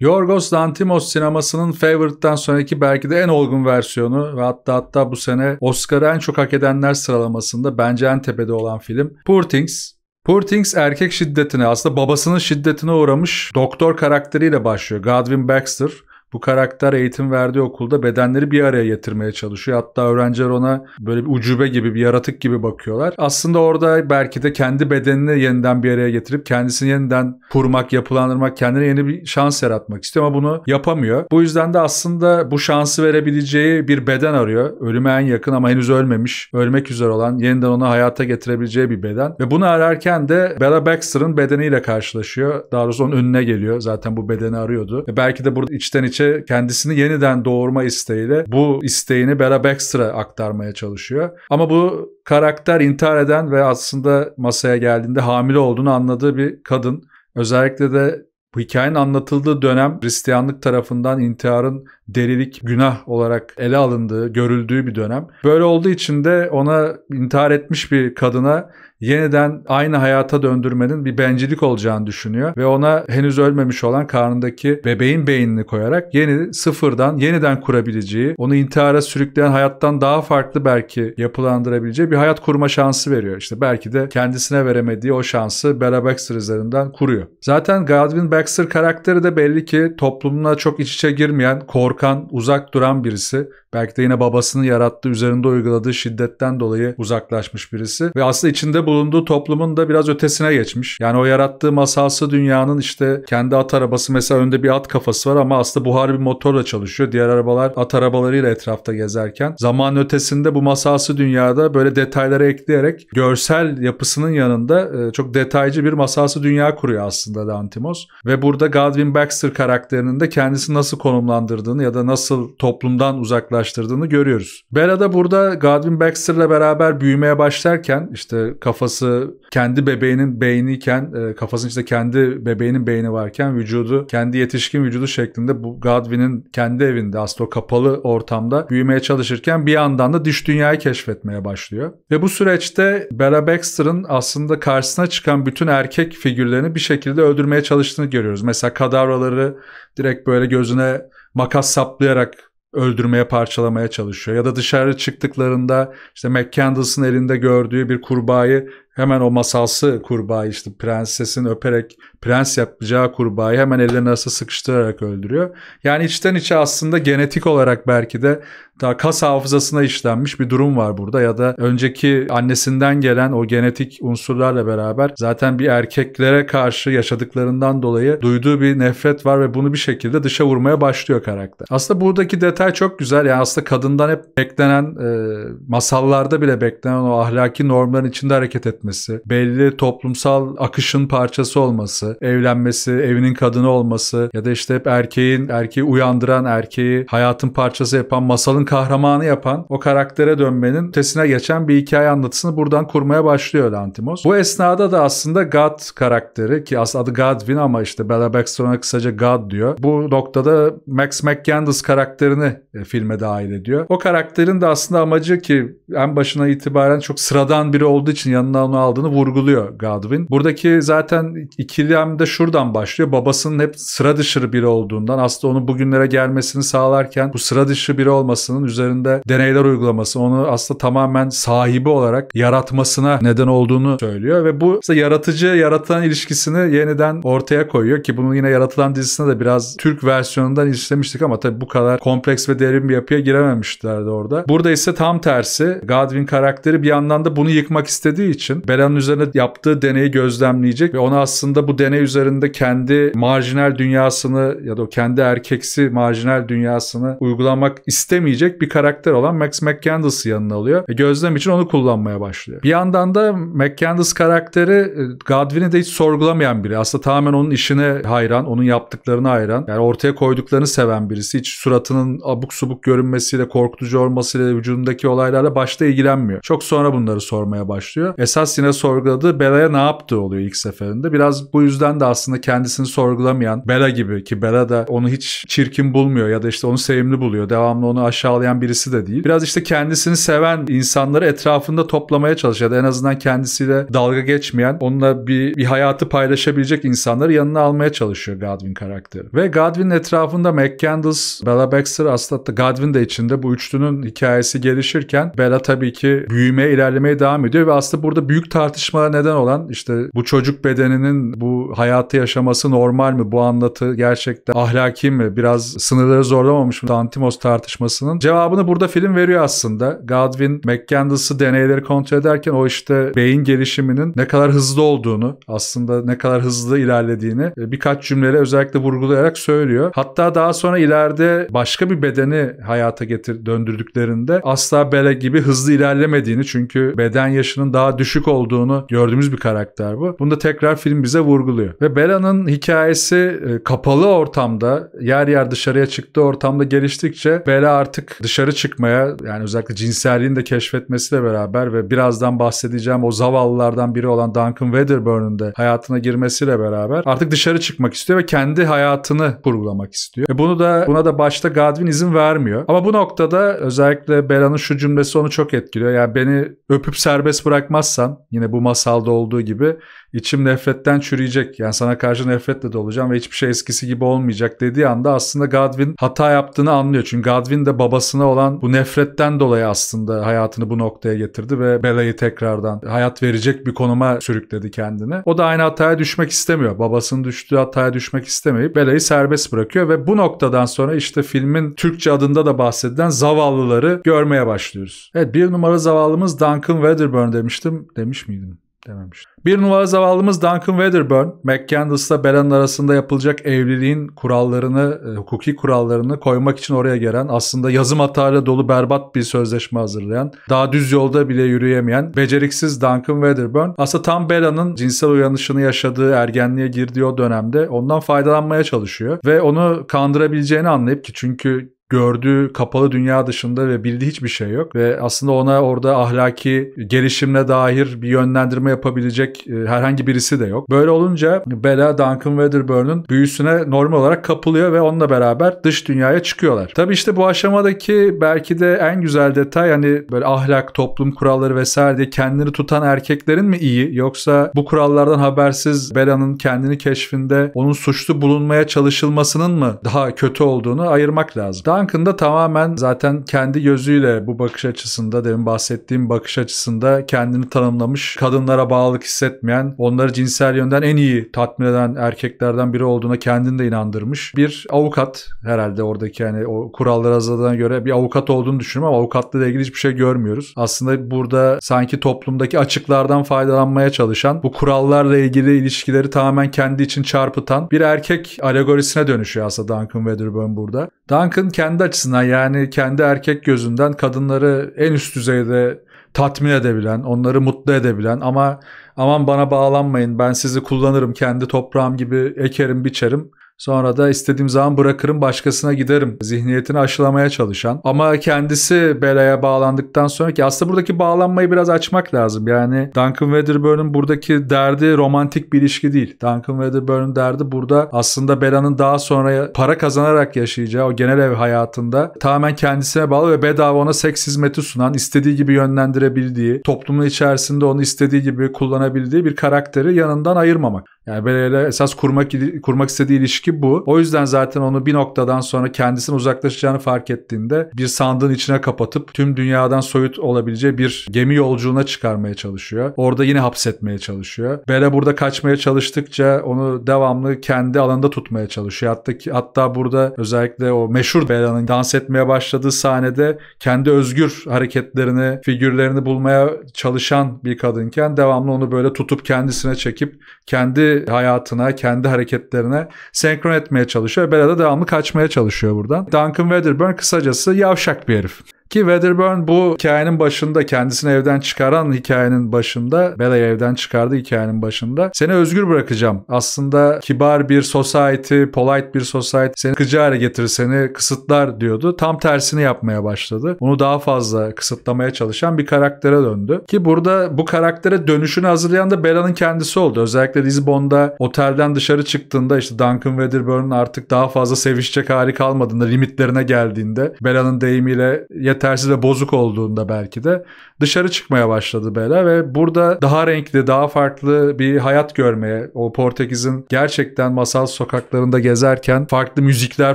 Yorgos Lanthimos sinemasının Favorite'dan sonraki belki de en olgun versiyonu ve hatta hatta bu sene Oscar'ı en çok hak edenler sıralamasında bence en tepede olan film Poor Things. Poor Things erkek şiddetine aslında babasının şiddetine uğramış doktor karakteriyle başlıyor. Godwin Baxter bu karakter eğitim verdiği okulda bedenleri bir araya getirmeye çalışıyor. Hatta öğrenciler ona böyle bir ucube gibi bir yaratık gibi bakıyorlar. Aslında orada belki de kendi bedenini yeniden bir araya getirip kendisini yeniden kurmak, yapılandırmak, kendine yeni bir şans yaratmak istiyor ama bunu yapamıyor. Bu yüzden de aslında bu şansı verebileceği bir beden arıyor. Ölüme en yakın ama henüz ölmemiş, ölmek üzere olan, yeniden onu hayata getirebileceği bir beden. Ve bunu ararken de Bella Baxter'ın bedeniyle karşılaşıyor. Daha doğrusu onun önüne geliyor. Zaten bu bedeni arıyordu. Ve belki de burada içten içe süreçe kendisini yeniden doğurma isteğiyle bu isteğini Bella Baxter'a aktarmaya çalışıyor. Ama bu karakter intihar eden ve aslında masaya geldiğinde hamile olduğunu anladığı bir kadın. Özellikle de bu hikayenin anlatıldığı dönem Hristiyanlık tarafından intiharın delilik günah olarak ele alındığı, görüldüğü bir dönem. Böyle olduğu için de ona intihar etmiş bir kadına yeniden aynı hayata döndürmenin bir bencilik olacağını düşünüyor ve ona henüz ölmemiş olan karnındaki bebeğin beynini koyarak yeni sıfırdan yeniden kurabileceği, onu intihara sürükleyen hayattan daha farklı belki yapılandırabileceği bir hayat kurma şansı veriyor. İşte belki de kendisine veremediği o şansı Bella Baxter üzerinden kuruyor. Zaten Godwin Baxter karakteri de belli ki toplumuna çok iç içe girmeyen, korku korkan, uzak duran birisi Belki de yine babasını yarattığı, üzerinde uyguladığı şiddetten dolayı uzaklaşmış birisi. Ve aslında içinde bulunduğu toplumun da biraz ötesine geçmiş. Yani o yarattığı masalsı dünyanın işte kendi at arabası mesela önde bir at kafası var ama aslında buhar bir motorla çalışıyor. Diğer arabalar at arabalarıyla etrafta gezerken. Zaman ötesinde bu masalsı dünyada böyle detaylara ekleyerek görsel yapısının yanında e, çok detaycı bir masalsı dünya kuruyor aslında Antimos Ve burada Godwin Baxter karakterinin de kendisi nasıl konumlandırdığını ya da nasıl toplumdan uzaklaştığını ulaştırdığını görüyoruz. Bella da burada Godwin Baxter'la beraber büyümeye başlarken işte kafası kendi bebeğinin beyniyken e, kafasının içinde kendi bebeğinin beyni varken vücudu kendi yetişkin vücudu şeklinde bu Godwin'in kendi evinde aslında o kapalı ortamda büyümeye çalışırken bir yandan da dış dünyayı keşfetmeye başlıyor. Ve bu süreçte Bella Baxter'ın aslında karşısına çıkan bütün erkek figürlerini bir şekilde öldürmeye çalıştığını görüyoruz. Mesela kadavraları direkt böyle gözüne makas saplayarak öldürmeye, parçalamaya çalışıyor. Ya da dışarı çıktıklarında işte McCandless'ın elinde gördüğü bir kurbağayı Hemen o masalsı kurbağayı işte prensesin öperek prens yapacağı kurbağayı hemen ellerinin arasına sıkıştırarak öldürüyor. Yani içten içe aslında genetik olarak belki de daha kas hafızasına işlenmiş bir durum var burada ya da önceki annesinden gelen o genetik unsurlarla beraber zaten bir erkeklere karşı yaşadıklarından dolayı duyduğu bir nefret var ve bunu bir şekilde dışa vurmaya başlıyor karakter. Aslında buradaki detay çok güzel. Yani aslında kadından hep beklenen e, masallarda bile beklenen o ahlaki normların içinde hareket etmesi etmesi, belli toplumsal akışın parçası olması, evlenmesi, evinin kadını olması ya da işte hep erkeğin, erkeği uyandıran erkeği hayatın parçası yapan, masalın kahramanı yapan o karaktere dönmenin ötesine geçen bir hikaye anlatısını buradan kurmaya başlıyor Lantimos. Bu esnada da aslında God karakteri ki aslında adı Godwin ama işte Bella Baxter'ına kısaca God diyor. Bu noktada Max McCandless karakterini e, filme dahil ediyor. O karakterin de aslında amacı ki en başına itibaren çok sıradan biri olduğu için yanına onu konu aldığını vurguluyor Godwin. Buradaki zaten ikilem de şuradan başlıyor. Babasının hep sıra dışı biri olduğundan aslında onu bugünlere gelmesini sağlarken bu sıra dışı biri olmasının üzerinde deneyler uygulaması onu aslında tamamen sahibi olarak yaratmasına neden olduğunu söylüyor ve bu işte yaratıcı yaratan ilişkisini yeniden ortaya koyuyor ki bunu yine yaratılan dizisinde de biraz Türk versiyonundan işlemiştik ama tabii bu kadar kompleks ve derin bir yapıya girememişlerdi orada. Burada ise tam tersi Godwin karakteri bir yandan da bunu yıkmak istediği için Belan'ın üzerine yaptığı deneyi gözlemleyecek ve ona aslında bu deney üzerinde kendi marjinal dünyasını ya da o kendi erkeksi marjinal dünyasını uygulamak istemeyecek bir karakter olan Max McCandless'ı yanına alıyor. Ve gözlem için onu kullanmaya başlıyor. Bir yandan da McCandless karakteri e, Godwin'i de hiç sorgulamayan biri. Aslında tamamen onun işine hayran, onun yaptıklarına hayran. Yani ortaya koyduklarını seven birisi. Hiç suratının abuk subuk görünmesiyle, korkutucu olmasıyla, vücudundaki olaylarla başta ilgilenmiyor. Çok sonra bunları sormaya başlıyor. Esas aksine sorguladığı Bela'ya ne yaptı oluyor ilk seferinde. Biraz bu yüzden de aslında kendisini sorgulamayan Bela gibi ki Bela da onu hiç çirkin bulmuyor ya da işte onu sevimli buluyor. Devamlı onu aşağılayan birisi de değil. Biraz işte kendisini seven insanları etrafında toplamaya çalışıyor. en azından kendisiyle dalga geçmeyen, onunla bir, bir hayatı paylaşabilecek insanları yanına almaya çalışıyor Godwin karakteri. Ve Godwin'in etrafında McCandles, Bella Baxter aslında Godwin de içinde bu üçlünün hikayesi gelişirken Bella tabii ki büyümeye, ilerlemeye devam ediyor ve aslında burada büyük büyük tartışma neden olan işte bu çocuk bedeninin bu hayatı yaşaması normal mi? Bu anlatı gerçekten ahlaki mi? Biraz sınırları zorlamamış mı? Antimos tartışmasının cevabını burada film veriyor aslında. Godwin McCandless'ı deneyleri kontrol ederken o işte beyin gelişiminin ne kadar hızlı olduğunu aslında ne kadar hızlı ilerlediğini e, birkaç cümleyle özellikle vurgulayarak söylüyor. Hatta daha sonra ileride başka bir bedeni hayata getir döndürdüklerinde asla bele gibi hızlı ilerlemediğini çünkü beden yaşının daha düşük düşük olduğunu gördüğümüz bir karakter bu. Bunu da tekrar film bize vurguluyor. Ve Bela'nın hikayesi e, kapalı ortamda yer yer dışarıya çıktığı ortamda geliştikçe Bela artık dışarı çıkmaya yani özellikle cinselliğini de keşfetmesiyle beraber ve birazdan bahsedeceğim o zavallılardan biri olan Duncan Wedderburn'un de hayatına girmesiyle beraber artık dışarı çıkmak istiyor ve kendi hayatını kurgulamak istiyor. E bunu da buna da başta Godwin izin vermiyor. Ama bu noktada özellikle Bela'nın şu cümlesi onu çok etkiliyor. Yani beni öpüp serbest bırakmazsan yine bu masalda olduğu gibi içim nefretten çürüyecek. Yani sana karşı nefretle dolacağım ve hiçbir şey eskisi gibi olmayacak dediği anda aslında Godwin hata yaptığını anlıyor. Çünkü Godwin de babasına olan bu nefretten dolayı aslında hayatını bu noktaya getirdi ve Bella'yı tekrardan hayat verecek bir konuma sürükledi kendini. O da aynı hataya düşmek istemiyor. Babasının düştüğü hataya düşmek istemeyip Bella'yı serbest bırakıyor ve bu noktadan sonra işte filmin Türkçe adında da bahsedilen zavallıları görmeye başlıyoruz. Evet bir numara zavallımız Duncan Wedderburn demiştim. Demin demiş miydim? Dememiş. Bir numara zavallımız Duncan Wedderburn, McCandless'la Belen arasında yapılacak evliliğin kurallarını, e, hukuki kurallarını koymak için oraya gelen, aslında yazım hatayla dolu berbat bir sözleşme hazırlayan, daha düz yolda bile yürüyemeyen, beceriksiz Duncan Wedderburn, aslında tam Bela'nın cinsel uyanışını yaşadığı, ergenliğe girdiği o dönemde ondan faydalanmaya çalışıyor ve onu kandırabileceğini anlayıp ki çünkü gördüğü kapalı dünya dışında ve bildiği hiçbir şey yok ve aslında ona orada ahlaki gelişimle dair bir yönlendirme yapabilecek e, herhangi birisi de yok. Böyle olunca Bella Duncan Wedderburn'un büyüsüne normal olarak kapılıyor ve onunla beraber dış dünyaya çıkıyorlar. Tabi işte bu aşamadaki belki de en güzel detay hani böyle ahlak, toplum kuralları vesaire diye kendini tutan erkeklerin mi iyi yoksa bu kurallardan habersiz Bella'nın kendini keşfinde onun suçlu bulunmaya çalışılmasının mı daha kötü olduğunu ayırmak lazım. Daha Duncan da tamamen zaten kendi gözüyle bu bakış açısında demin bahsettiğim bakış açısında kendini tanımlamış kadınlara bağlılık hissetmeyen onları cinsel yönden en iyi tatmin eden erkeklerden biri olduğuna kendini de inandırmış bir avukat herhalde oradaki yani o kurallara hazırladığına göre bir avukat olduğunu düşünüyorum ama avukatla ilgili hiçbir şey görmüyoruz. Aslında burada sanki toplumdaki açıklardan faydalanmaya çalışan bu kurallarla ilgili ilişkileri tamamen kendi için çarpıtan bir erkek alegorisine dönüşüyor aslında Duncan Wedderburn burada. Duncan kendi açısından yani kendi erkek gözünden kadınları en üst düzeyde tatmin edebilen, onları mutlu edebilen ama aman bana bağlanmayın ben sizi kullanırım kendi toprağım gibi ekerim biçerim Sonra da istediğim zaman bırakırım başkasına giderim. Zihniyetini aşılamaya çalışan. Ama kendisi belaya bağlandıktan sonra ki aslında buradaki bağlanmayı biraz açmak lazım. Yani Duncan Wedderburn'un buradaki derdi romantik bir ilişki değil. Duncan Wedderburn'un derdi burada aslında Bela'nın daha sonra para kazanarak yaşayacağı o genel ev hayatında tamamen kendisine bağlı ve bedava ona seks hizmeti sunan, istediği gibi yönlendirebildiği, toplumun içerisinde onu istediği gibi kullanabildiği bir karakteri yanından ayırmamak. Yani Bele'yle esas kurmak kurmak istediği ilişki bu. O yüzden zaten onu bir noktadan sonra kendisinin uzaklaşacağını fark ettiğinde bir sandığın içine kapatıp tüm dünyadan soyut olabileceği bir gemi yolculuğuna çıkarmaya çalışıyor. Orada yine hapsetmeye çalışıyor. Bele burada kaçmaya çalıştıkça onu devamlı kendi alanında tutmaya çalışıyor. Hatta ki, hatta burada özellikle o meşhur Bela'nın dans etmeye başladığı sahnede kendi özgür hareketlerini, figürlerini bulmaya çalışan bir kadınken devamlı onu böyle tutup kendisine çekip kendi hayatına, kendi hareketlerine senkron etmeye çalışıyor. Bella da devamlı kaçmaya çalışıyor buradan. Duncan Wedderburn kısacası yavşak bir herif. Ki Wedderburn bu hikayenin başında kendisini evden çıkaran hikayenin başında Bella'yı evden çıkardı hikayenin başında seni özgür bırakacağım. Aslında kibar bir society, polite bir society seni kıcı hale getirir, seni kısıtlar diyordu. Tam tersini yapmaya başladı. Onu daha fazla kısıtlamaya çalışan bir karaktere döndü. Ki burada bu karaktere dönüşünü hazırlayan da Bella'nın kendisi oldu. Özellikle Lisbon'da otelden dışarı çıktığında işte Duncan Wedderburn'un artık daha fazla sevişecek hali kalmadığında, limitlerine geldiğinde Bella'nın deyimiyle tersi de bozuk olduğunda belki de dışarı çıkmaya başladı Bela ve burada daha renkli, daha farklı bir hayat görmeye, o Portekiz'in gerçekten masal sokaklarında gezerken farklı müzikler,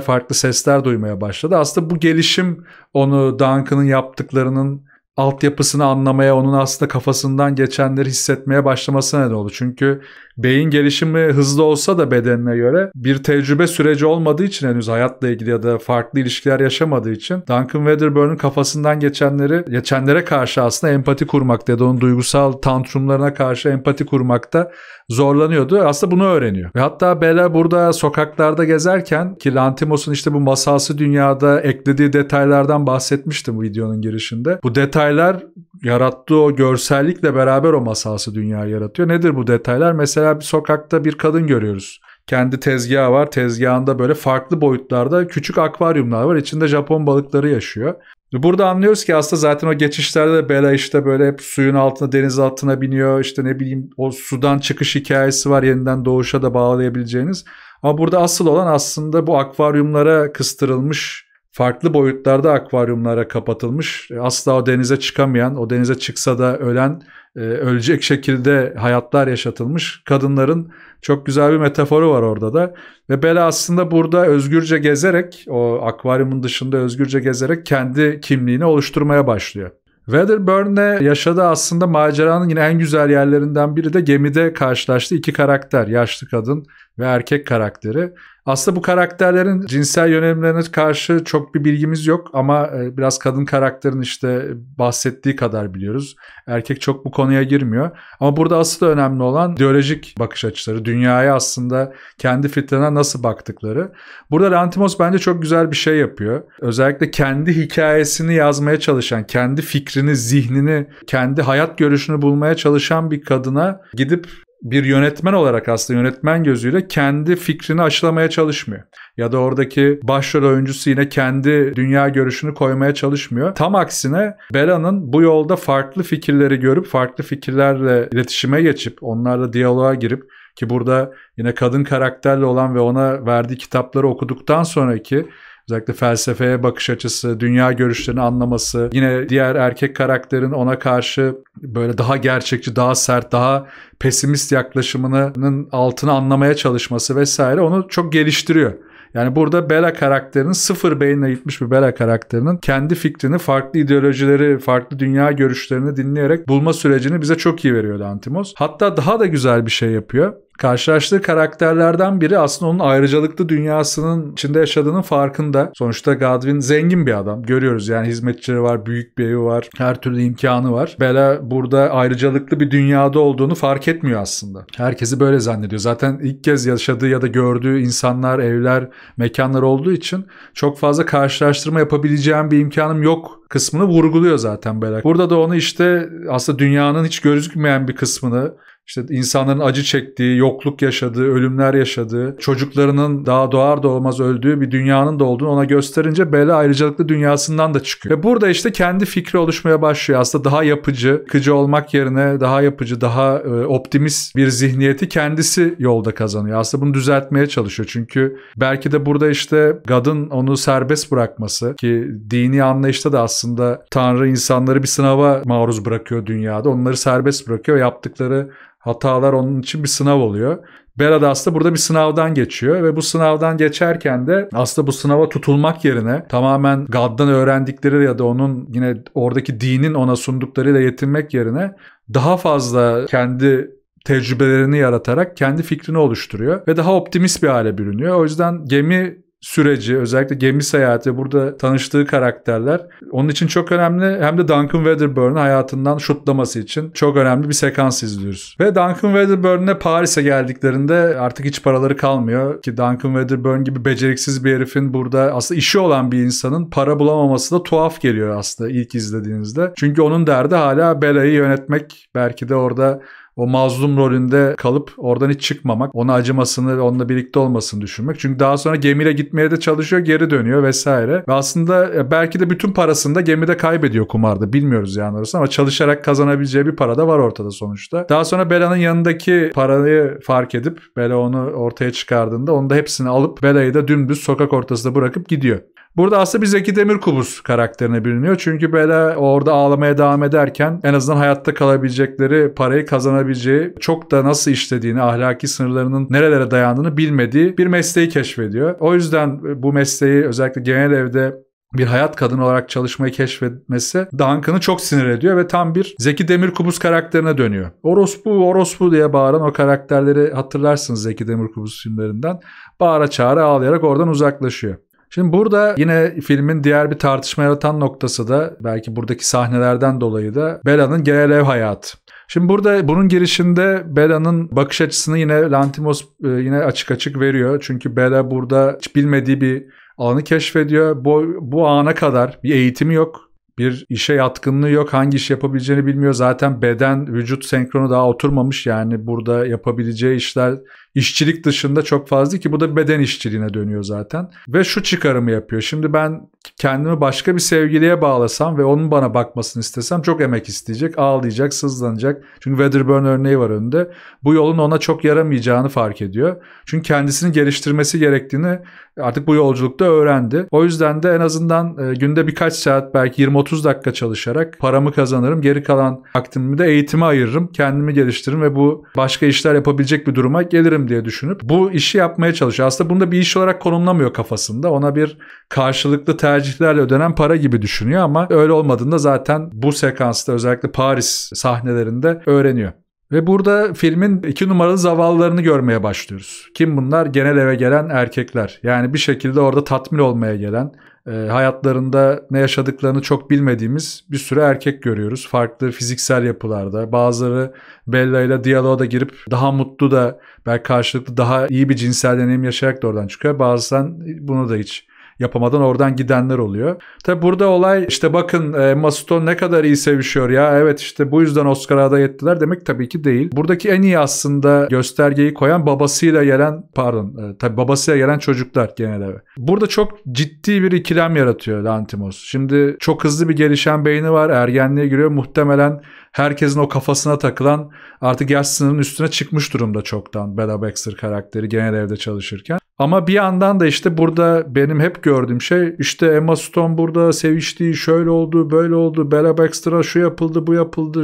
farklı sesler duymaya başladı. Aslında bu gelişim onu Duncan'ın yaptıklarının altyapısını anlamaya, onun aslında kafasından geçenleri hissetmeye başlamasına neden oldu. Çünkü beyin gelişimi hızlı olsa da bedenine göre bir tecrübe süreci olmadığı için henüz hayatla ilgili ya da farklı ilişkiler yaşamadığı için Duncan Wedderburn'un kafasından geçenleri geçenlere karşı aslında empati kurmakta ya da onun duygusal tantrumlarına karşı empati kurmakta zorlanıyordu. Aslında bunu öğreniyor. Ve hatta Bella burada sokaklarda gezerken ki Lantimos'un işte bu masalsı dünyada eklediği detaylardan bahsetmiştim videonun girişinde. Bu detaylar yarattığı o görsellikle beraber o masalsı dünya yaratıyor. Nedir bu detaylar? Mesela bir sokakta bir kadın görüyoruz. Kendi tezgahı var. Tezgahında böyle farklı boyutlarda küçük akvaryumlar var. İçinde Japon balıkları yaşıyor. Burada anlıyoruz ki aslında zaten o geçişlerde de Bella işte böyle hep suyun altına, deniz altına biniyor. İşte ne bileyim o sudan çıkış hikayesi var yeniden doğuşa da bağlayabileceğiniz. Ama burada asıl olan aslında bu akvaryumlara kıstırılmış farklı boyutlarda akvaryumlara kapatılmış. E, asla o denize çıkamayan, o denize çıksa da ölen, e, ölecek şekilde hayatlar yaşatılmış kadınların çok güzel bir metaforu var orada da. Ve Bela aslında burada özgürce gezerek, o akvaryumun dışında özgürce gezerek kendi kimliğini oluşturmaya başlıyor. Wedderburn'le yaşadığı aslında maceranın yine en güzel yerlerinden biri de gemide karşılaştığı iki karakter. Yaşlı kadın ve erkek karakteri. Aslında bu karakterlerin cinsel yönelimlerine karşı çok bir bilgimiz yok ama e, biraz kadın karakterin işte bahsettiği kadar biliyoruz. Erkek çok bu konuya girmiyor. Ama burada asıl önemli olan ideolojik bakış açıları, dünyaya aslında kendi fitrine nasıl baktıkları. Burada Lantimos bence çok güzel bir şey yapıyor. Özellikle kendi hikayesini yazmaya çalışan, kendi fikrini, zihnini, kendi hayat görüşünü bulmaya çalışan bir kadına gidip bir yönetmen olarak aslında yönetmen gözüyle kendi fikrini aşılamaya çalışmıyor. Ya da oradaki başrol oyuncusu yine kendi dünya görüşünü koymaya çalışmıyor. Tam aksine Bela'nın bu yolda farklı fikirleri görüp farklı fikirlerle iletişime geçip onlarla diyaloğa girip ki burada yine kadın karakterli olan ve ona verdiği kitapları okuduktan sonraki Özellikle felsefeye bakış açısı, dünya görüşlerini anlaması, yine diğer erkek karakterin ona karşı böyle daha gerçekçi, daha sert, daha pesimist yaklaşımının altını anlamaya çalışması vesaire onu çok geliştiriyor. Yani burada Bella karakterinin sıfır beyinle gitmiş bir Bella karakterinin kendi fikrini, farklı ideolojileri, farklı dünya görüşlerini dinleyerek bulma sürecini bize çok iyi veriyor Antimos. Hatta daha da güzel bir şey yapıyor karşılaştığı karakterlerden biri aslında onun ayrıcalıklı dünyasının içinde yaşadığının farkında. Sonuçta Godwin zengin bir adam. Görüyoruz yani hizmetçileri var, büyük bir evi var, her türlü imkanı var. Bela burada ayrıcalıklı bir dünyada olduğunu fark etmiyor aslında. Herkesi böyle zannediyor. Zaten ilk kez yaşadığı ya da gördüğü insanlar, evler, mekanlar olduğu için çok fazla karşılaştırma yapabileceğim bir imkanım yok kısmını vurguluyor zaten Bela. Burada da onu işte aslında dünyanın hiç gözükmeyen bir kısmını işte insanların acı çektiği, yokluk yaşadığı, ölümler yaşadığı, çocuklarının daha doğar doğmaz öldüğü bir dünyanın da olduğunu ona gösterince böyle ayrıcalıklı dünyasından da çıkıyor. Ve burada işte kendi fikri oluşmaya başlıyor. Aslında daha yapıcı, kıcı olmak yerine daha yapıcı, daha e, optimist bir zihniyeti kendisi yolda kazanıyor. Aslında bunu düzeltmeye çalışıyor. Çünkü belki de burada işte kadın onu serbest bırakması ki dini anlayışta da aslında Tanrı insanları bir sınava maruz bırakıyor dünyada. Onları serbest bırakıyor. Yaptıkları Hatalar onun için bir sınav oluyor. Bella da aslında burada bir sınavdan geçiyor ve bu sınavdan geçerken de aslında bu sınava tutulmak yerine tamamen Gaddan öğrendikleri ya da onun yine oradaki dinin ona sunduklarıyla yetinmek yerine daha fazla kendi tecrübelerini yaratarak kendi fikrini oluşturuyor ve daha optimist bir hale bürünüyor. O yüzden gemi süreci özellikle gemi seyahati burada tanıştığı karakterler onun için çok önemli hem de Duncan Wedderburn'u hayatından şutlaması için çok önemli bir sekans izliyoruz. Ve Duncan Wedderburn'le Paris'e geldiklerinde artık hiç paraları kalmıyor ki Duncan Wedderburn gibi beceriksiz bir herifin burada aslında işi olan bir insanın para bulamaması da tuhaf geliyor aslında ilk izlediğinizde. Çünkü onun derdi hala Bela'yı yönetmek belki de orada o mazlum rolünde kalıp oradan hiç çıkmamak, ona acımasını ve onunla birlikte olmasını düşünmek. Çünkü daha sonra gemiyle gitmeye de çalışıyor, geri dönüyor vesaire. Ve aslında e, belki de bütün parasını da gemide kaybediyor kumarda. Bilmiyoruz yani orası ama çalışarak kazanabileceği bir para da var ortada sonuçta. Daha sonra Bela'nın yanındaki parayı fark edip Bela onu ortaya çıkardığında onu da hepsini alıp Bela'yı da dümdüz sokak ortasında bırakıp gidiyor. Burada aslında bir Zeki Demirkubuz karakterine biliniyor. Çünkü böyle orada ağlamaya devam ederken en azından hayatta kalabilecekleri parayı kazanabileceği çok da nasıl işlediğini, ahlaki sınırlarının nerelere dayandığını bilmediği bir mesleği keşfediyor. O yüzden bu mesleği özellikle genel evde bir hayat kadını olarak çalışmayı keşfetmesi Duncan'ı çok sinir ediyor ve tam bir Zeki Demirkubuz karakterine dönüyor. Orospu, orospu diye bağıran o karakterleri hatırlarsınız Zeki Demirkubuz filmlerinden. Bağıra çağıra ağlayarak oradan uzaklaşıyor. Şimdi burada yine filmin diğer bir tartışma yaratan noktası da belki buradaki sahnelerden dolayı da Bella'nın genel ev hayatı. Şimdi burada bunun girişinde Bella'nın bakış açısını yine Lantimos e, yine açık açık veriyor. Çünkü Bella burada hiç bilmediği bir alanı keşfediyor. Bu, bu ana kadar bir eğitimi yok. Bir işe yatkınlığı yok. Hangi iş yapabileceğini bilmiyor. Zaten beden, vücut senkronu daha oturmamış. Yani burada yapabileceği işler işçilik dışında çok fazla ki bu da beden işçiliğine dönüyor zaten. Ve şu çıkarımı yapıyor. Şimdi ben kendimi başka bir sevgiliye bağlasam ve onun bana bakmasını istesem çok emek isteyecek, ağlayacak, sızlanacak. Çünkü Wedderburn örneği var önünde. Bu yolun ona çok yaramayacağını fark ediyor. Çünkü kendisini geliştirmesi gerektiğini artık bu yolculukta öğrendi. O yüzden de en azından e, günde birkaç saat belki 20-30 dakika çalışarak paramı kazanırım. Geri kalan vaktimi de eğitime ayırırım. Kendimi geliştiririm ve bu başka işler yapabilecek bir duruma gelirim yapabilirim diye düşünüp bu işi yapmaya çalışıyor. Aslında bunu da bir iş olarak konumlamıyor kafasında. Ona bir karşılıklı tercihlerle ödenen para gibi düşünüyor ama öyle olmadığında zaten bu sekansta özellikle Paris sahnelerinde öğreniyor. Ve burada filmin iki numaralı zavallarını görmeye başlıyoruz. Kim bunlar? Genel eve gelen erkekler. Yani bir şekilde orada tatmin olmaya gelen, e, hayatlarında ne yaşadıklarını çok bilmediğimiz bir sürü erkek görüyoruz. Farklı fiziksel yapılarda. Bazıları Bella ile diyaloğa da girip daha mutlu da belki karşılıklı daha iyi bir cinsel deneyim yaşayarak da oradan çıkıyor. Bazıları bunu da hiç yapamadan oradan gidenler oluyor. Tabi burada olay işte bakın Emma Stone ne kadar iyi sevişiyor ya evet işte bu yüzden Oscar'a da yettiler demek tabii ki değil. Buradaki en iyi aslında göstergeyi koyan babasıyla gelen pardon e, tabi babasıyla gelen çocuklar genelde. Burada çok ciddi bir ikilem yaratıyor Lantimos. Şimdi çok hızlı bir gelişen beyni var ergenliğe giriyor muhtemelen herkesin o kafasına takılan artık yaş sınırının üstüne çıkmış durumda çoktan Bella Baxter karakteri genel evde çalışırken. Ama bir yandan da işte burada benim hep gördüğüm şey işte Emma Stone burada seviştiği şöyle oldu böyle oldu Bella Baxter'a şu yapıldı bu yapıldı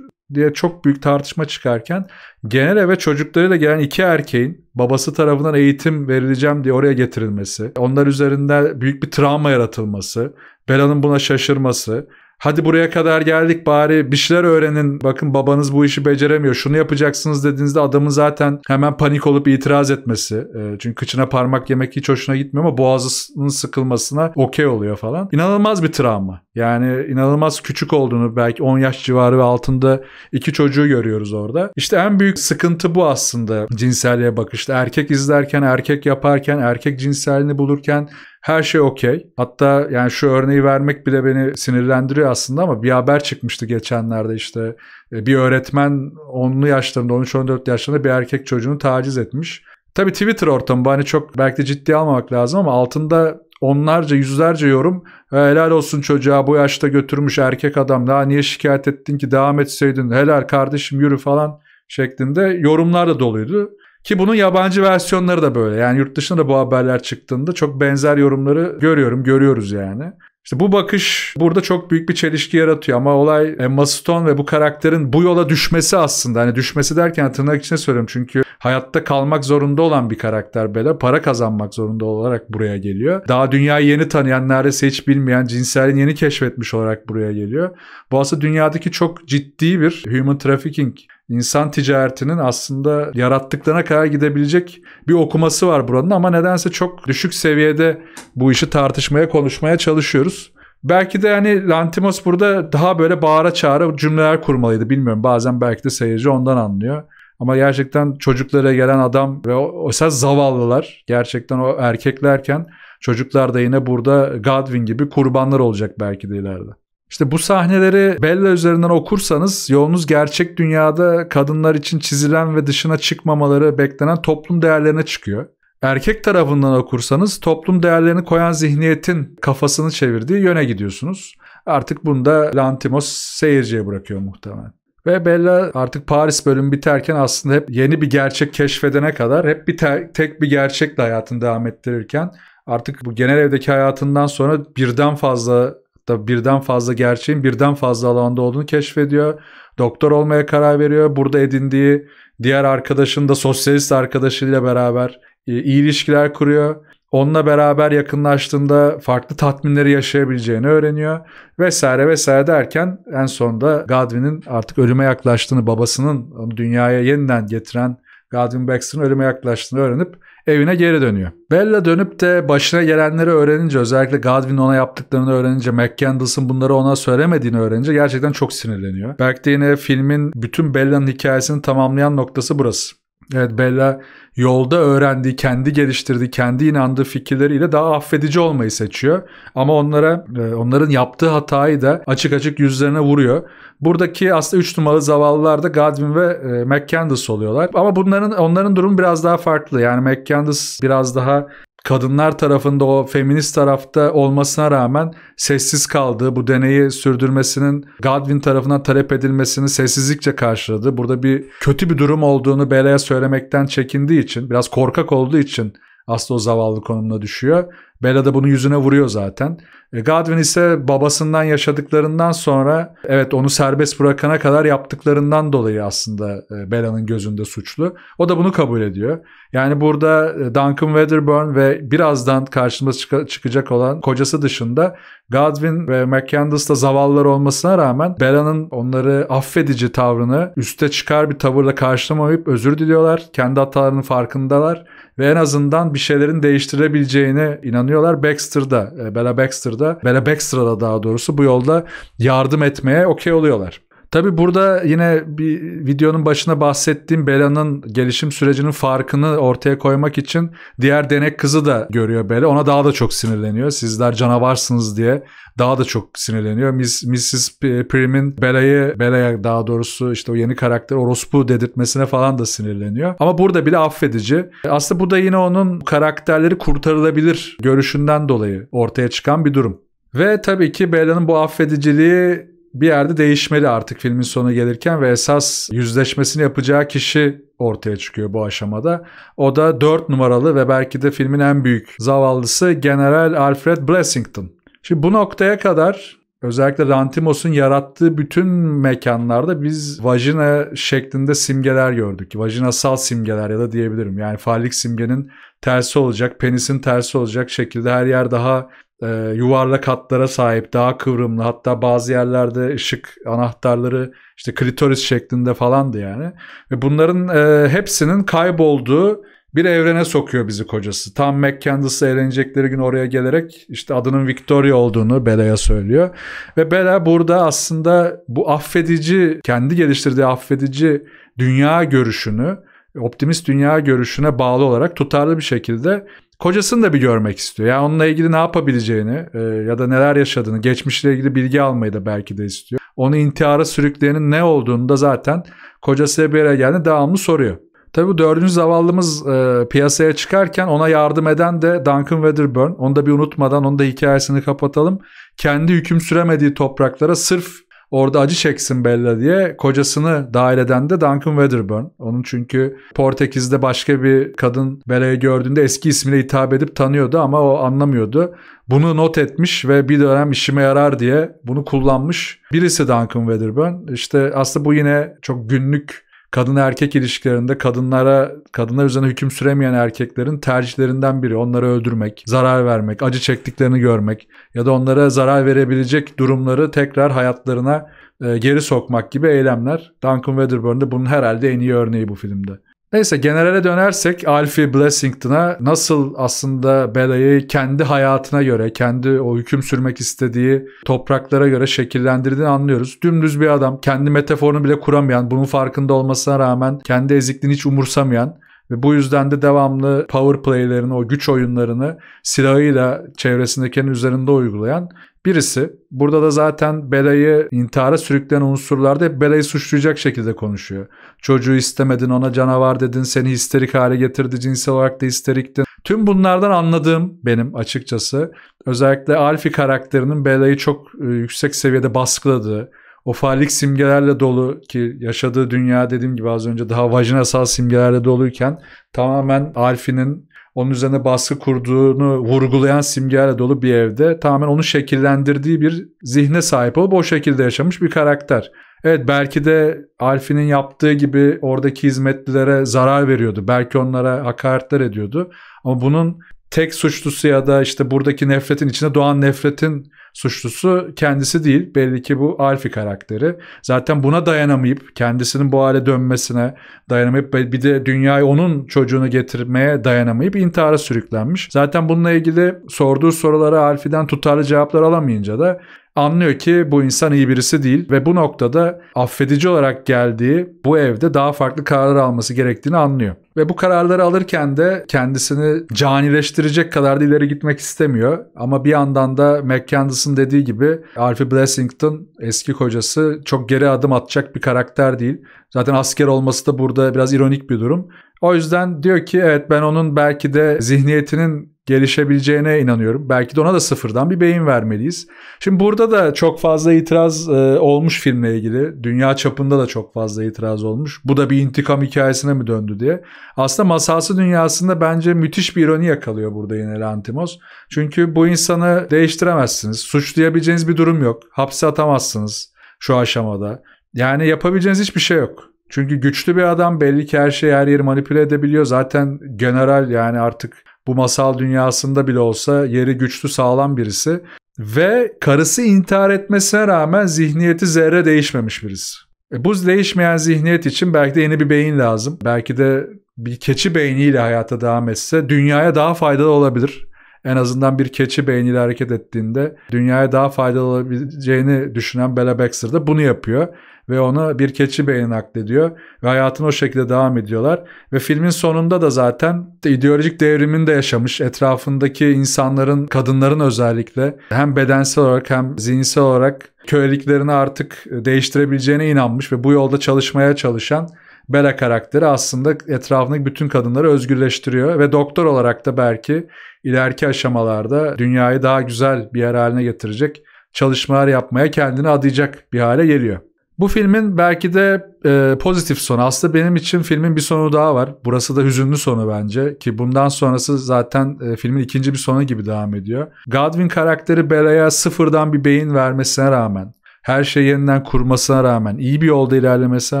diye çok büyük tartışma çıkarken genel eve çocukları da gelen iki erkeğin babası tarafından eğitim verileceğim diye oraya getirilmesi, onlar üzerinde büyük bir travma yaratılması, Bela'nın buna şaşırması, hadi buraya kadar geldik bari bir şeyler öğrenin. Bakın babanız bu işi beceremiyor. Şunu yapacaksınız dediğinizde adamın zaten hemen panik olup itiraz etmesi. Ee, çünkü kıçına parmak yemek hiç hoşuna gitmiyor ama boğazının sıkılmasına okey oluyor falan. İnanılmaz bir travma. Yani inanılmaz küçük olduğunu belki 10 yaş civarı ve altında iki çocuğu görüyoruz orada. İşte en büyük sıkıntı bu aslında cinselliğe bakışta. Erkek izlerken, erkek yaparken, erkek cinselliğini bulurken her şey okey. Hatta yani şu örneği vermek bile beni sinirlendiriyor aslında ama bir haber çıkmıştı geçenlerde işte e, bir öğretmen 10'lu yaşlarında 13-14 yaşlarında bir erkek çocuğunu taciz etmiş. Tabii Twitter ortamı bu hani çok belki de ciddiye almamak lazım ama altında onlarca yüzlerce yorum helal olsun çocuğa bu yaşta götürmüş erkek adam daha niye şikayet ettin ki devam etseydin helal kardeşim yürü falan şeklinde yorumlar da doluydu. Ki bunun yabancı versiyonları da böyle yani yurt dışında da bu haberler çıktığında çok benzer yorumları görüyorum görüyoruz yani. İşte bu bakış burada çok büyük bir çelişki yaratıyor ama olay Emma Stone ve bu karakterin bu yola düşmesi aslında. Hani düşmesi derken tırnak içine söylüyorum çünkü hayatta kalmak zorunda olan bir karakter Bella. Para kazanmak zorunda olarak buraya geliyor. Daha dünyayı yeni tanıyan, neredeyse hiç bilmeyen, cinselliğini yeni keşfetmiş olarak buraya geliyor. Bu aslında dünyadaki çok ciddi bir human trafficking insan ticaretinin aslında yarattıklarına kadar gidebilecek bir okuması var buranın ama nedense çok düşük seviyede bu işi tartışmaya, konuşmaya çalışıyoruz. Belki de hani Lantimos burada daha böyle bağıra çağıra cümleler kurmalıydı. Bilmiyorum bazen belki de seyirci ondan anlıyor. Ama gerçekten çocuklara gelen adam ve o, oysa zavallılar gerçekten o erkeklerken çocuklar da yine burada Godwin gibi kurbanlar olacak belki de ileride. İşte bu sahneleri Bella üzerinden okursanız yolunuz gerçek dünyada kadınlar için çizilen ve dışına çıkmamaları beklenen toplum değerlerine çıkıyor. Erkek tarafından okursanız toplum değerlerini koyan zihniyetin kafasını çevirdiği yöne gidiyorsunuz. Artık bunu da Lantimos seyirciye bırakıyor muhtemelen. Ve Bella artık Paris bölümü biterken aslında hep yeni bir gerçek keşfedene kadar hep bir te- tek bir gerçekle hayatını devam ettirirken artık bu genel evdeki hayatından sonra birden fazla da birden fazla gerçeğin birden fazla alanda olduğunu keşfediyor. Doktor olmaya karar veriyor. Burada edindiği diğer arkadaşın da sosyalist arkadaşıyla beraber e, iyi ilişkiler kuruyor. Onunla beraber yakınlaştığında farklı tatminleri yaşayabileceğini öğreniyor vesaire vesaire derken en sonunda Godwin'in artık ölüme yaklaştığını babasının onu dünyaya yeniden getiren Godwin Baxter'ın ölüme yaklaştığını öğrenip evine geri dönüyor. Bella dönüp de başına gelenleri öğrenince özellikle Godwin ona yaptıklarını öğrenince McCandless'ın bunları ona söylemediğini öğrenince gerçekten çok sinirleniyor. Belki de yine filmin bütün Bella'nın hikayesini tamamlayan noktası burası. Evet Bella yolda öğrendiği, kendi geliştirdiği, kendi inandığı fikirleriyle daha affedici olmayı seçiyor. Ama onlara e, onların yaptığı hatayı da açık açık yüzlerine vuruyor. Buradaki aslında 3 numaralı zavallılar da Godwin ve e, McCandless oluyorlar. Ama bunların onların durumu biraz daha farklı. Yani McCandless biraz daha kadınlar tarafında o feminist tarafta olmasına rağmen sessiz kaldı. bu deneyi sürdürmesinin Godwin tarafından talep edilmesini sessizlikçe karşıladı. Burada bir kötü bir durum olduğunu Bela'ya söylemekten çekindiği için, biraz korkak olduğu için aslında o zavallı konumuna düşüyor. Bella da bunu yüzüne vuruyor zaten. E, Godwin ise babasından yaşadıklarından sonra evet onu serbest bırakana kadar yaptıklarından dolayı aslında e, Bella'nın gözünde suçlu. O da bunu kabul ediyor. Yani burada e, Duncan Wedderburn ve birazdan karşımıza çık- çıkacak olan kocası dışında Godwin ve McCandless da zavallılar olmasına rağmen Bella'nın onları affedici tavrını üste çıkar bir tavırla karşılamayıp özür diliyorlar. Kendi hatalarının farkındalar ve en azından bir şeylerin değiştirebileceğine inanıyorlar tanıyorlar. Baxter'da, e, Bella Baxter'da, Bella Baxter'da daha doğrusu bu yolda yardım etmeye okey oluyorlar. Tabi burada yine bir videonun başına bahsettiğim Bela'nın gelişim sürecinin farkını ortaya koymak için diğer denek kızı da görüyor Bela. Ona daha da çok sinirleniyor. Sizler canavarsınız diye daha da çok sinirleniyor. Miss, Mrs. Prim'in Bela'yı, Bela'ya daha doğrusu işte o yeni karakter orospu dedirtmesine falan da sinirleniyor. Ama burada bile affedici. Aslında bu da yine onun karakterleri kurtarılabilir görüşünden dolayı ortaya çıkan bir durum. Ve tabii ki Bela'nın bu affediciliği bir yerde değişmeli artık filmin sonu gelirken ve esas yüzleşmesini yapacağı kişi ortaya çıkıyor bu aşamada. O da 4 numaralı ve belki de filmin en büyük zavallısı General Alfred Blessington. Şimdi bu noktaya kadar özellikle Rantimos'un yarattığı bütün mekanlarda biz vajina şeklinde simgeler gördük. Vajinasal simgeler ya da diyebilirim. Yani fallik simgenin tersi olacak, penisin tersi olacak şekilde her yer daha e, yuvarlak hatlara sahip, daha kıvrımlı. Hatta bazı yerlerde ışık anahtarları işte klitoris şeklinde falandı yani. Ve bunların e, hepsinin kaybolduğu bir evrene sokuyor bizi kocası. Tam McCandless'la eğlenecekleri gün oraya gelerek işte adının Victoria olduğunu Bela'ya söylüyor. Ve Bela burada aslında bu affedici, kendi geliştirdiği affedici dünya görüşünü optimist dünya görüşüne bağlı olarak tutarlı bir şekilde kocasını da bir görmek istiyor. Yani onunla ilgili ne yapabileceğini e, ya da neler yaşadığını, geçmişle ilgili bilgi almayı da belki de istiyor. Onu intihara sürükleyenin ne olduğunu da zaten kocasıyla bir yere geldi devamlı soruyor. Tabii bu dördüncü zavallımız e, piyasaya çıkarken ona yardım eden de Duncan Wedderburn. Onu da bir unutmadan onun da hikayesini kapatalım. Kendi hüküm süremediği topraklara sırf orada acı çeksin Bella diye kocasını dahil eden de Duncan Wedderburn. Onun çünkü Portekiz'de başka bir kadın Bella'yı gördüğünde eski ismiyle hitap edip tanıyordu ama o anlamıyordu. Bunu not etmiş ve bir dönem işime yarar diye bunu kullanmış. Birisi Duncan Wedderburn. İşte aslında bu yine çok günlük kadın erkek ilişkilerinde kadınlara kadınlar üzerine hüküm süremeyen erkeklerin tercihlerinden biri onları öldürmek, zarar vermek, acı çektiklerini görmek ya da onlara zarar verebilecek durumları tekrar hayatlarına e, geri sokmak gibi eylemler. Duncan Wedderburn'da bunun herhalde en iyi örneği bu filmde. Neyse generale dönersek Alfie Blessington'a nasıl aslında Bela'yı kendi hayatına göre, kendi o hüküm sürmek istediği topraklara göre şekillendirdiğini anlıyoruz. Dümdüz bir adam, kendi metaforunu bile kuramayan, bunun farkında olmasına rağmen kendi ezikliğini hiç umursamayan ve bu yüzden de devamlı power play'lerini, o güç oyunlarını silahıyla çevresindekilerin üzerinde uygulayan Birisi burada da zaten Bela'yı intihara sürükleyen unsurlarda hep Bela'yı suçlayacak şekilde konuşuyor. Çocuğu istemedin ona canavar dedin seni histerik hale getirdi cinsel olarak da histeriktin. Tüm bunlardan anladığım benim açıkçası özellikle Alfi karakterinin Bela'yı çok e, yüksek seviyede baskıladığı o falik simgelerle dolu ki yaşadığı dünya dediğim gibi az önce daha vajinasal simgelerle doluyken tamamen Alfinin onun üzerine baskı kurduğunu vurgulayan simgelerle dolu bir evde tamamen onu şekillendirdiği bir zihne sahip olup o şekilde yaşamış bir karakter. Evet belki de Alfin'in yaptığı gibi oradaki hizmetlilere zarar veriyordu. Belki onlara hakaretler ediyordu. Ama bunun tek suçlusu ya da işte buradaki nefretin içine doğan nefretin suçlusu kendisi değil. Belli ki bu Alfi karakteri. Zaten buna dayanamayıp kendisinin bu hale dönmesine dayanamayıp bir de dünyayı onun çocuğunu getirmeye dayanamayıp intihara sürüklenmiş. Zaten bununla ilgili sorduğu sorulara Alfi'den tutarlı cevaplar alamayınca da Anlıyor ki bu insan iyi birisi değil ve bu noktada affedici olarak geldiği bu evde daha farklı kararlar alması gerektiğini anlıyor. Ve bu kararları alırken de kendisini canileştirecek kadar da ileri gitmek istemiyor. Ama bir yandan da McCandless'ın dediği gibi Alfie Blessington eski kocası çok geri adım atacak bir karakter değil. Zaten asker olması da burada biraz ironik bir durum. O yüzden diyor ki evet ben onun belki de zihniyetinin gelişebileceğine inanıyorum. Belki de ona da sıfırdan bir beyin vermeliyiz. Şimdi burada da çok fazla itiraz e, olmuş filmle ilgili. Dünya çapında da çok fazla itiraz olmuş. Bu da bir intikam hikayesine mi döndü diye. Aslında masalsı dünyasında bence müthiş bir ironi yakalıyor burada yine Lantimos. Çünkü bu insanı değiştiremezsiniz. Suçlayabileceğiniz bir durum yok. Hapse atamazsınız şu aşamada. Yani yapabileceğiniz hiçbir şey yok. Çünkü güçlü bir adam belli ki her şeyi her yeri manipüle edebiliyor. Zaten general yani artık bu masal dünyasında bile olsa yeri güçlü sağlam birisi ve karısı intihar etmesine rağmen zihniyeti zerre değişmemiş birisi. E bu değişmeyen zihniyet için belki de yeni bir beyin lazım. Belki de bir keçi beyniyle hayata devam etse dünyaya daha faydalı olabilir en azından bir keçi beyniyle hareket ettiğinde dünyaya daha faydalı olabileceğini düşünen Bella Baxter da bunu yapıyor. Ve ona bir keçi beyni naklediyor. Ve hayatını o şekilde devam ediyorlar. Ve filmin sonunda da zaten ideolojik devrimini de yaşamış. Etrafındaki insanların, kadınların özellikle hem bedensel olarak hem zihinsel olarak köleliklerini artık değiştirebileceğine inanmış ve bu yolda çalışmaya çalışan Bella karakteri aslında etrafındaki bütün kadınları özgürleştiriyor ve doktor olarak da belki ileriki aşamalarda dünyayı daha güzel bir yer haline getirecek çalışmalar yapmaya kendini adayacak bir hale geliyor. Bu filmin belki de e, pozitif sonu. Aslında benim için filmin bir sonu daha var. Burası da hüzünlü sonu bence ki bundan sonrası zaten e, filmin ikinci bir sonu gibi devam ediyor. Godwin karakteri Bella'ya sıfırdan bir beyin vermesine rağmen, her şeyi yeniden kurmasına rağmen, iyi bir yolda ilerlemesine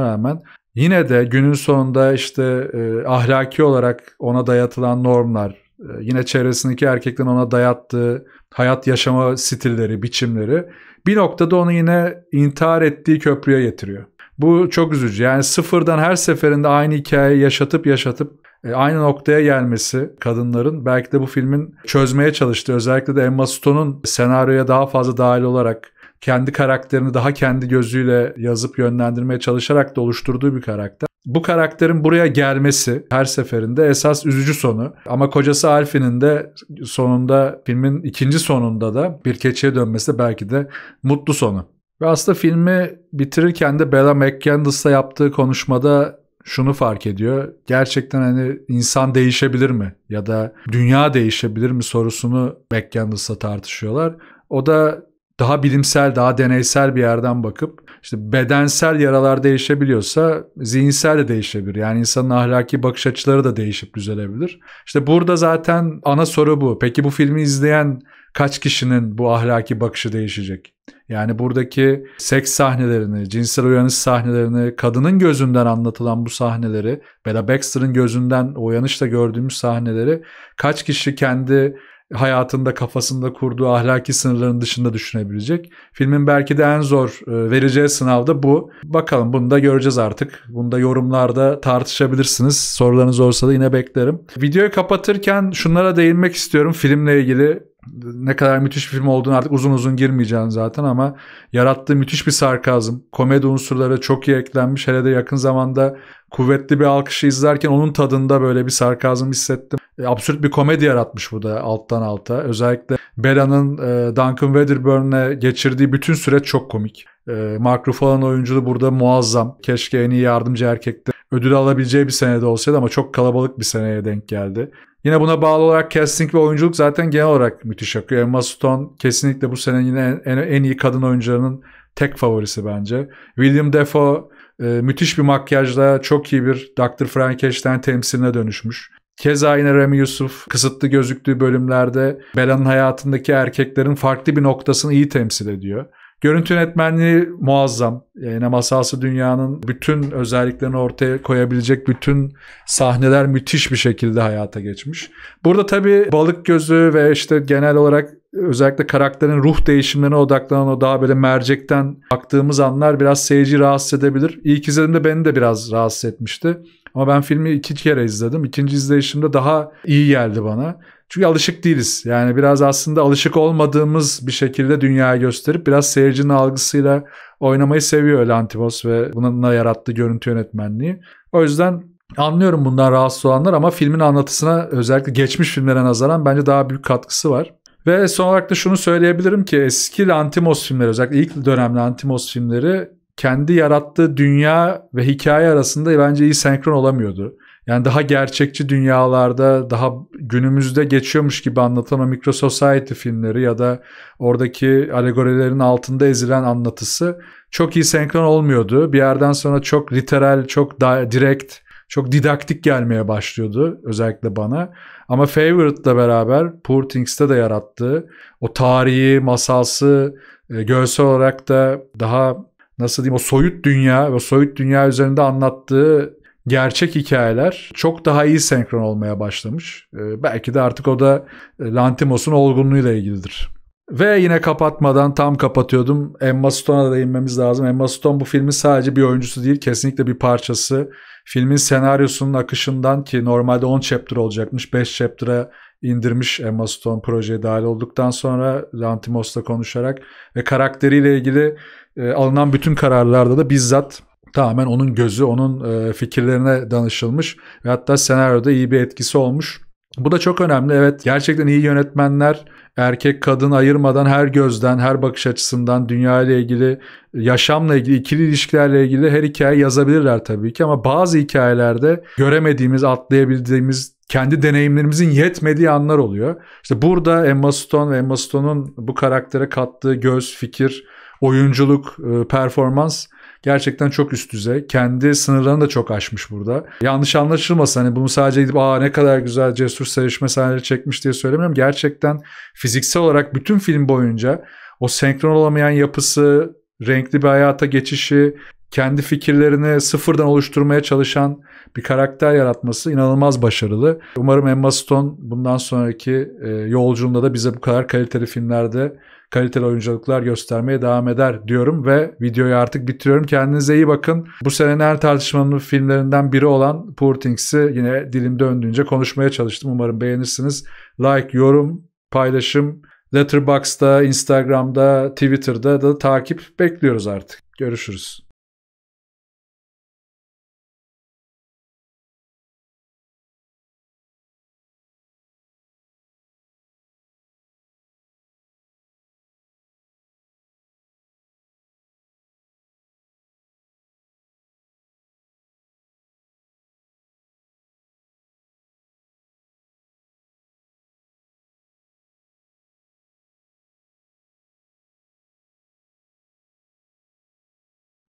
rağmen Yine de günün sonunda işte e, ahlaki olarak ona dayatılan normlar, e, yine çevresindeki erkeklerin ona dayattığı hayat yaşama stilleri, biçimleri bir noktada onu yine intihar ettiği köprüye getiriyor. Bu çok üzücü. Yani sıfırdan her seferinde aynı hikayeyi yaşatıp yaşatıp e, aynı noktaya gelmesi kadınların belki de bu filmin çözmeye çalıştığı özellikle de Emma Stone'un senaryoya daha fazla dahil olarak kendi karakterini daha kendi gözüyle yazıp yönlendirmeye çalışarak da oluşturduğu bir karakter. Bu karakterin buraya gelmesi her seferinde esas üzücü sonu. Ama kocası Alfie'nin de sonunda filmin ikinci sonunda da bir keçiye dönmesi belki de mutlu sonu. Ve aslında filmi bitirirken de Bella McCandless'la yaptığı konuşmada şunu fark ediyor. Gerçekten hani insan değişebilir mi? Ya da dünya değişebilir mi sorusunu McCandless'la tartışıyorlar. O da daha bilimsel, daha deneysel bir yerden bakıp işte bedensel yaralar değişebiliyorsa zihinsel de değişebilir. Yani insanın ahlaki bakış açıları da değişip düzelebilir. İşte burada zaten ana soru bu. Peki bu filmi izleyen kaç kişinin bu ahlaki bakışı değişecek? Yani buradaki seks sahnelerini, cinsel uyanış sahnelerini, kadının gözünden anlatılan bu sahneleri, Bella Baxter'ın gözünden uyanışla gördüğümüz sahneleri kaç kişi kendi hayatında kafasında kurduğu ahlaki sınırların dışında düşünebilecek. Filmin belki de en zor e, vereceği sınavda bu. Bakalım bunu da göreceğiz artık. Bunu da yorumlarda tartışabilirsiniz. Sorularınız olsa da yine beklerim. Videoyu kapatırken şunlara değinmek istiyorum filmle ilgili ne kadar müthiş bir film olduğunu artık uzun uzun girmeyeceğim zaten ama yarattığı müthiş bir sarkazm. Komedi unsurları çok iyi eklenmiş. Hele de yakın zamanda kuvvetli bir alkışı izlerken onun tadında böyle bir sarkazm hissettim. E, absürt bir komedi yaratmış bu da alttan alta. Özellikle Bela'nın e, Duncan Wedderburn'e geçirdiği bütün süreç çok komik. E, Mark Ruffalo'nun oyunculuğu burada muazzam. Keşke en iyi yardımcı erkekte ödül alabileceği bir senede olsaydı ama çok kalabalık bir seneye denk geldi. Yine buna bağlı olarak casting ve oyunculuk zaten genel olarak müthiş akıyor. Emma Stone kesinlikle bu sene yine en, en iyi kadın oyuncularının tek favorisi bence. William Defoe e, müthiş bir makyajla çok iyi bir Dr. Frankenstein temsiline dönüşmüş. Keza yine Remy Yusuf kısıtlı gözüktüğü bölümlerde Bela'nın hayatındaki erkeklerin farklı bir noktasını iyi temsil ediyor. Görüntü yönetmenliği muazzam. yani masası dünyanın bütün özelliklerini ortaya koyabilecek bütün sahneler müthiş bir şekilde hayata geçmiş. Burada tabii balık gözü ve işte genel olarak özellikle karakterin ruh değişimlerine odaklanan o daha böyle mercekten baktığımız anlar biraz seyirci rahatsız edebilir. İlk izlediğimde beni de biraz rahatsız etmişti. Ama ben filmi iki kere izledim. İkinci izleyişimde daha iyi geldi bana. Çünkü alışık değiliz. Yani biraz aslında alışık olmadığımız bir şekilde dünyayı gösterip biraz seyircinin algısıyla oynamayı seviyor öyle Lantimos ve bununla yarattığı görüntü yönetmenliği. O yüzden anlıyorum bundan rahatsız olanlar ama filmin anlatısına özellikle geçmiş filmlere nazaran bence daha büyük katkısı var. Ve son olarak da şunu söyleyebilirim ki eski Antimos filmleri özellikle ilk dönemli Antimos filmleri kendi yarattığı dünya ve hikaye arasında bence iyi senkron olamıyordu. Yani daha gerçekçi dünyalarda daha günümüzde geçiyormuş gibi anlatılan mikro society filmleri ya da oradaki alegorilerin altında ezilen anlatısı çok iyi senkron olmuyordu. Bir yerden sonra çok literal, çok da direkt, çok didaktik gelmeye başlıyordu özellikle bana. Ama Favorite'la beraber Poor Things'te de yarattığı o tarihi, masalsı, e, görsel olarak da daha nasıl diyeyim o soyut dünya ve soyut dünya üzerinde anlattığı gerçek hikayeler çok daha iyi senkron olmaya başlamış. Ee, belki de artık o da e, Lantimos'un olgunluğuyla ilgilidir. Ve yine kapatmadan tam kapatıyordum. Emma Stone'a da değinmemiz lazım. Emma Stone bu filmin sadece bir oyuncusu değil kesinlikle bir parçası. Filmin senaryosunun akışından ki normalde 10 chapter olacakmış 5 chapter'a indirmiş Emma Stone projeye dahil olduktan sonra Lantimos'la konuşarak ve karakteriyle ilgili e, alınan bütün kararlarda da bizzat tamamen onun gözü, onun e, fikirlerine danışılmış ve hatta senaryoda iyi bir etkisi olmuş. Bu da çok önemli. Evet gerçekten iyi yönetmenler erkek kadın ayırmadan her gözden, her bakış açısından dünya ile ilgili, yaşamla ilgili, ikili ilişkilerle ilgili her hikaye yazabilirler tabii ki ama bazı hikayelerde göremediğimiz, atlayabildiğimiz kendi deneyimlerimizin yetmediği anlar oluyor. İşte burada Emma Stone ve Emma Stone'un bu karaktere kattığı göz, fikir, oyunculuk, e, performans gerçekten çok üst düzey. Kendi sınırlarını da çok aşmış burada. Yanlış anlaşılmasın hani bunu sadece gidip aa ne kadar güzel cesur sevişme sahneleri çekmiş diye söylemiyorum. Gerçekten fiziksel olarak bütün film boyunca o senkron olamayan yapısı, renkli bir hayata geçişi, kendi fikirlerini sıfırdan oluşturmaya çalışan bir karakter yaratması inanılmaz başarılı. Umarım Emma Stone bundan sonraki yolculuğunda da bize bu kadar kaliteli filmlerde kaliteli oyunculuklar göstermeye devam eder diyorum ve videoyu artık bitiriyorum. Kendinize iyi bakın. Bu senenin her tartışmanın filmlerinden biri olan Poor Things'i yine dilim döndüğünce konuşmaya çalıştım. Umarım beğenirsiniz. Like, yorum, paylaşım, Letterboxd'da, Instagram'da, Twitter'da da takip bekliyoruz artık. Görüşürüz.